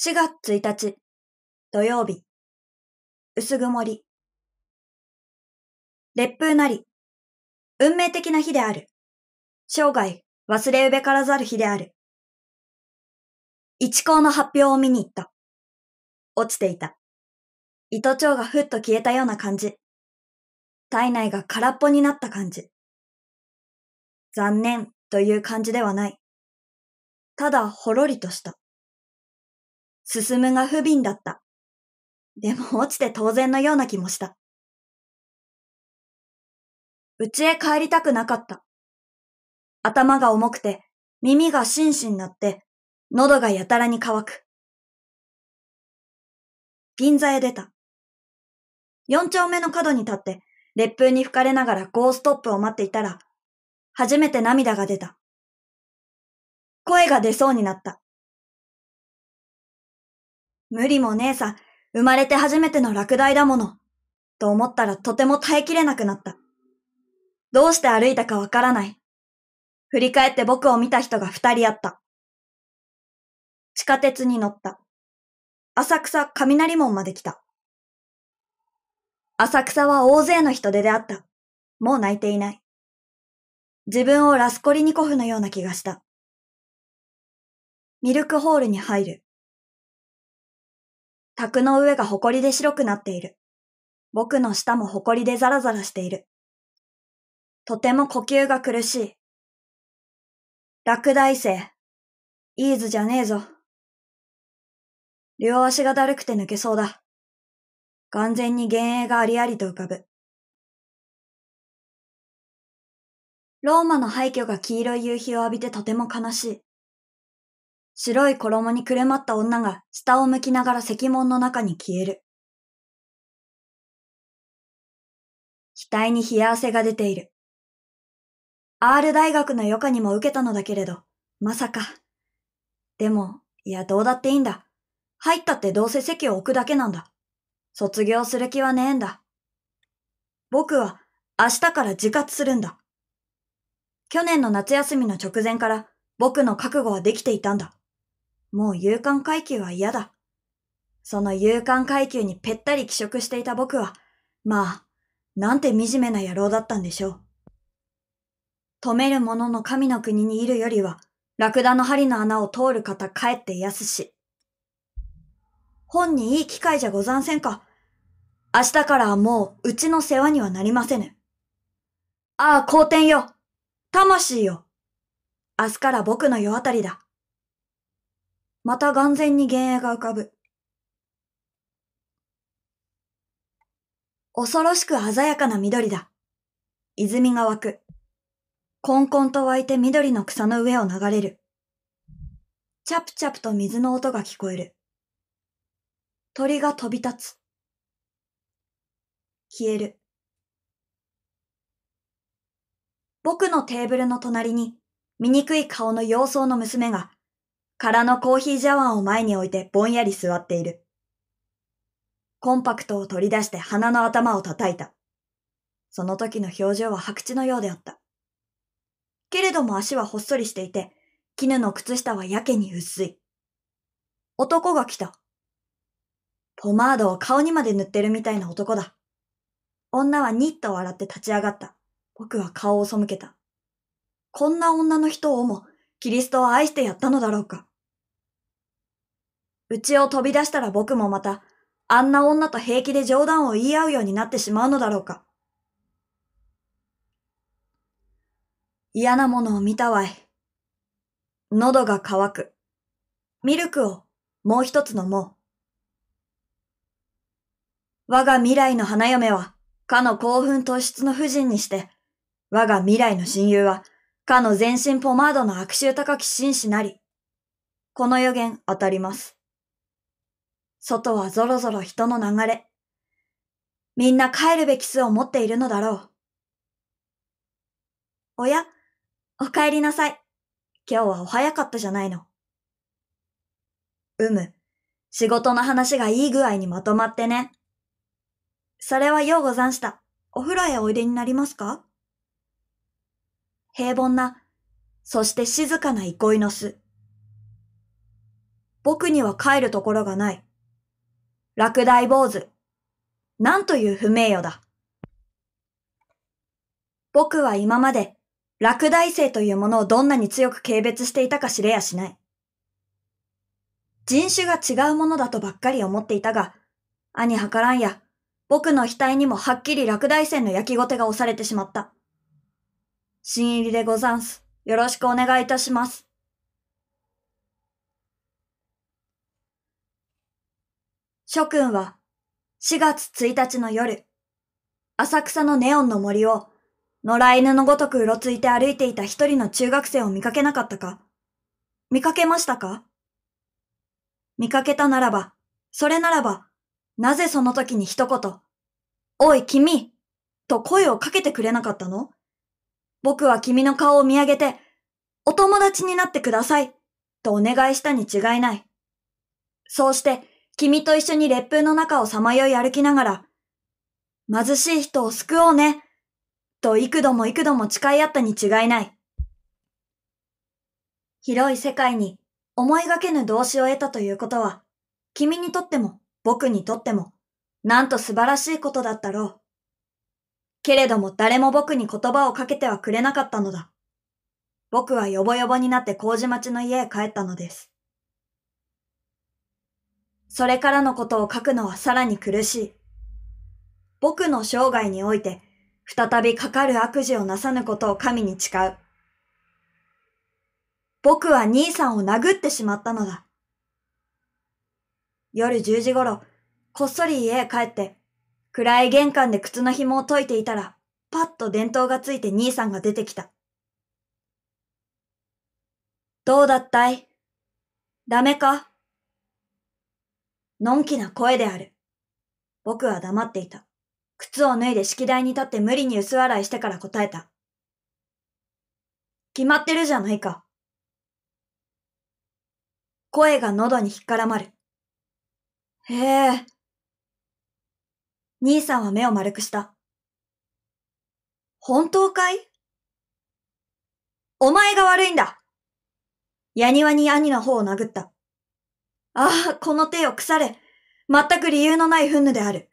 4月1日土曜日薄曇り烈風なり運命的な日である生涯忘れうべからざる日である一行の発表を見に行った落ちていた糸蝶がふっと消えたような感じ体内が空っぽになった感じ残念という感じではないただほろりとした進むが不憫だった。でも落ちて当然のような気もした。家へ帰りたくなかった。頭が重くて、耳が心になって、喉がやたらに乾く。銀座へ出た。四丁目の角に立って、烈風に吹かれながらゴーストップを待っていたら、初めて涙が出た。声が出そうになった。無理もねえさ、生まれて初めての落第だもの。と思ったらとても耐えきれなくなった。どうして歩いたかわからない。振り返って僕を見た人が二人あった。地下鉄に乗った。浅草雷門まで来た。浅草は大勢の人で出会った。もう泣いていない。自分をラスコリニコフのような気がした。ミルクホールに入る。卓の上が埃で白くなっている。僕の舌も埃でザラザラしている。とても呼吸が苦しい。落第生。イーズじゃねえぞ。両足がだるくて抜けそうだ。眼前に幻影がありありと浮かぶ。ローマの廃墟が黄色い夕日を浴びてとても悲しい。白い衣にくるまった女が下を向きながら石門の中に消える。額に冷や汗が出ている。R 大学の余暇にも受けたのだけれど、まさか。でも、いやどうだっていいんだ。入ったってどうせ席を置くだけなんだ。卒業する気はねえんだ。僕は明日から自活するんだ。去年の夏休みの直前から僕の覚悟はできていたんだ。もう勇敢階級は嫌だ。その勇敢階級にぺったり気色していた僕は、まあ、なんて惨めな野郎だったんでしょう。止める者の神の国にいるよりは、ラクダの針の穴を通る方帰って癒すし。本にいい機会じゃござんせんか。明日からはもううちの世話にはなりませぬ。ああ、好天よ。魂よ。明日から僕の世渡りだ。また眼前に幻影が浮かぶ。恐ろしく鮮やかな緑だ。泉が湧く。こんこんと湧いて緑の草の上を流れる。チャプチャプと水の音が聞こえる。鳥が飛び立つ。消える。僕のテーブルの隣に醜い顔の様相の娘が空のコーヒージャワーを前に置いてぼんやり座っている。コンパクトを取り出して鼻の頭を叩いた。その時の表情は白痴のようであった。けれども足はほっそりしていて、絹の靴下はやけに薄い。男が来た。ポマードを顔にまで塗ってるみたいな男だ。女はニッと笑って立ち上がった。僕は顔を背けた。こんな女の人をも、キリストを愛してやったのだろうか。うちを飛び出したら僕もまた、あんな女と平気で冗談を言い合うようになってしまうのだろうか。嫌なものを見たわい。喉が渇く。ミルクをもう一つ飲もう。我が未来の花嫁は、かの興奮突出の夫人にして、我が未来の親友は、かの全身ポマードの悪臭高き紳士なり。この予言当たります。外はぞろぞろ人の流れ。みんな帰るべき巣を持っているのだろう。おや、お帰りなさい。今日はお早かったじゃないの。うむ、仕事の話がいい具合にまとまってね。それはようござんした。お風呂へおいでになりますか平凡な、そして静かな憩いの巣。僕には帰るところがない。落第坊主。なんという不名誉だ。僕は今まで、落第生というものをどんなに強く軽蔑していたか知れやしない。人種が違うものだとばっかり思っていたが、兄はからんや、僕の額にもはっきり落第線の焼きごてが押されてしまった。新入りでござんす。よろしくお願いいたします。諸君は4月1日の夜、浅草のネオンの森を野良犬のごとくうろついて歩いていた一人の中学生を見かけなかったか見かけましたか見かけたならば、それならば、なぜその時に一言、おい君と声をかけてくれなかったの僕は君の顔を見上げて、お友達になってくださいとお願いしたに違いない。そうして君と一緒に烈風の中をさまよい歩きながら、貧しい人を救おうね、と幾度も幾度も誓い合ったに違いない。広い世界に思いがけぬ動詞を得たということは、君にとっても僕にとっても、なんと素晴らしいことだったろう。けれども誰も僕に言葉をかけてはくれなかったのだ。僕はよぼよぼになって麹町の家へ帰ったのです。それからのことを書くのはさらに苦しい。僕の生涯において、再びかかる悪事をなさぬことを神に誓う。僕は兄さんを殴ってしまったのだ。夜十時時頃、こっそり家へ帰って、暗い玄関で靴の紐を解いていたら、パッと電灯がついて兄さんが出てきた。どうだったいダメかのんきな声である。僕は黙っていた。靴を脱いで式台に立って無理に薄笑いしてから答えた。決まってるじゃないか。声が喉に引っからまる。へえ。兄さんは目を丸くした。本当かいお前が悪いんだにわに兄の方を殴った。ああ、この手を腐れ。全く理由のない憤怒である。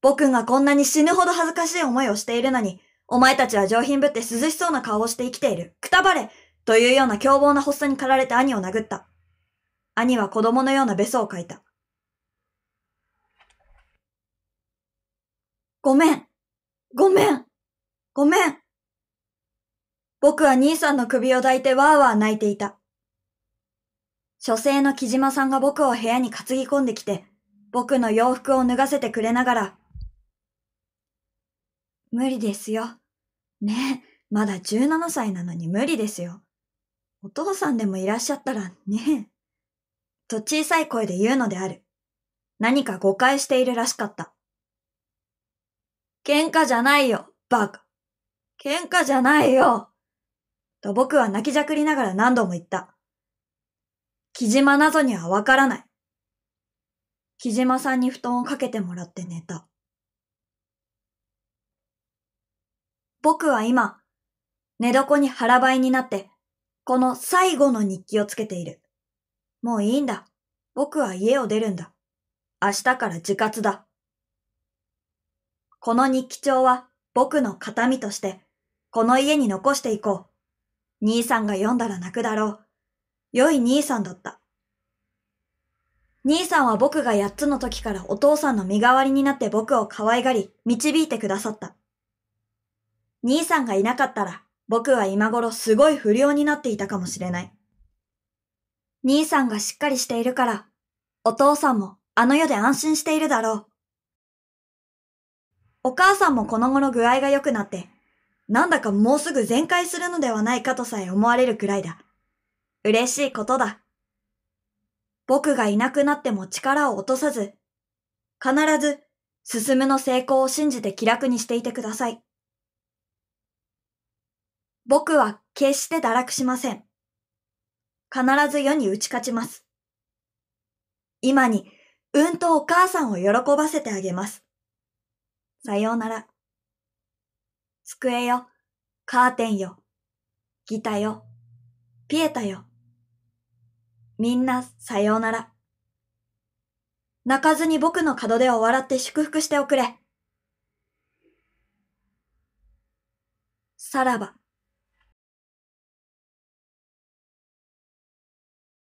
僕がこんなに死ぬほど恥ずかしい思いをしているのに、お前たちは上品ぶって涼しそうな顔をして生きている。くたばれというような凶暴な発作に駆られて兄を殴った。兄は子供のようなべそを書いた。ごめん。ごめん。ごめん。僕は兄さんの首を抱いてわーわー泣いていた。書生の木島さんが僕を部屋に担ぎ込んできて、僕の洋服を脱がせてくれながら、無理ですよ。ねえ、まだ17歳なのに無理ですよ。お父さんでもいらっしゃったらねえ。と小さい声で言うのである。何か誤解しているらしかった。喧嘩じゃないよ、バカ。喧嘩じゃないよ。と僕は泣きじゃくりながら何度も言った。木島謎にはわからない。木島さんに布団をかけてもらって寝た。僕は今、寝床に腹ばいになって、この最後の日記をつけている。もういいんだ。僕は家を出るんだ。明日から自活だ。この日記帳は僕の形見として、この家に残していこう。兄さんが読んだら泣くだろう。良い兄さんだった。兄さんは僕が八つの時からお父さんの身代わりになって僕を可愛がり、導いてくださった。兄さんがいなかったら、僕は今頃すごい不良になっていたかもしれない。兄さんがしっかりしているから、お父さんもあの世で安心しているだろう。お母さんもこの頃具合が良くなって、なんだかもうすぐ全開するのではないかとさえ思われるくらいだ。嬉しいことだ。僕がいなくなっても力を落とさず、必ず進むの成功を信じて気楽にしていてください。僕は決して堕落しません。必ず世に打ち勝ちます。今に、うんとお母さんを喜ばせてあげます。さようなら。机よ、カーテンよ、ギタよ、ピエタよ。みんなさようなら。泣かずに僕の門出を笑って祝福しておくれ。さらば。